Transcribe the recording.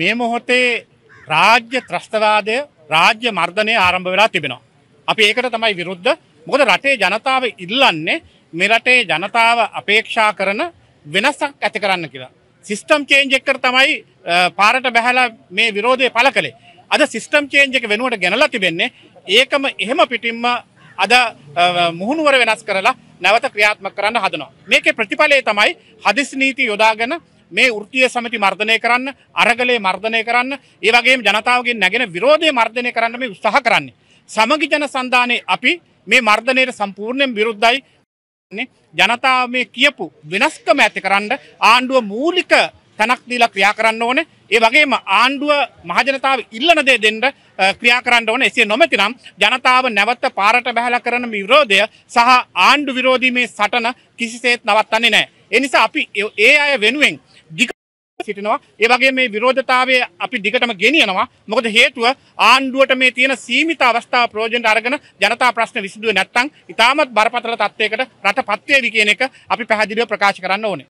මේ මොහොතේ රාජ්‍ය ත්‍රස්තවාදය රාජ්‍ය මර්ධනය ආරම්භ වෙලා තිබෙනවා. අපි ඒකට තමයි විරුද්ධ මොකද රටේ ජනතාව ඉල්ලන්නේ මේ රටේ ජනතාව අපේක්ෂා කරන වෙනසක් ඇති කරන්න කියලා. සිස්ටම් චේන්ජ් එකකට තමයි පාරට බැහැලා මේ විරෝධය පළ කළේ. අද සිස්ටම් චේන්ජ් එක වෙනුවට ගෙනලා තිබෙන්නේ ඒකම එහෙම පිටින්ම අද මුහුණුවර වෙනස් කරලා නැවත ක්‍රියාත්මක කරන්න හදනවා. මේකේ ප්‍රතිඵලය තමයි හදිස් නීති යොදාගෙන මේ ෘතිය සමති මර්ධනය කරන්න අරගලේ මර්ධනය කරන්න ඒ වගේ ජනතාවගේ නැගෙන විරෝධය මර්ධනය කරන්න මේ උත්සාහ කරන්නේ. සමගි ජන සන්ධානයේ අපි මේ මර්ධනයට සම්පූර්ණයෙන් විරුද්ධයි ජනතාව මේ කියපු වෙනස්කම ඇති කරන්න ආණ්ඩුව මූලික තැනක් දීලා ක්‍රියා කරන්න ඕනේ. ඒ වගේම ආණ්ඩුව මහජනතාව ඉල්ලන දේ දෙන්න ක්‍රියා කරන්න ඕනේ. එසේ නොමැතිනම් ජනතාව නැවත පාරට බහැලා කරන විරෝධය සහ ආණ්ඩු විරෝධී මේ සටන කිසිසේත් නවත්තන්නේ නැහැ. ඒ නිසා අපි ඒ අය වෙනුවෙන් සිටිනවා. ඒ වගේම මේ විරෝධතාවය අපි දිගටම ගෙනියනවා. මොකද හේතුව ආණ්ඩුවට මේ තියෙන සීමිත අවස්ථාව ප්‍රයෝජනට අරගෙන ජනතා ප්‍රශ්න විසඳුවේ නැත්නම් ඉතාමත් බරපතල තත්ත්වයකට රටපත් වේවි කියන එක අපි පැහැදිලිව ප්‍රකාශ කරන්න ඕනේ.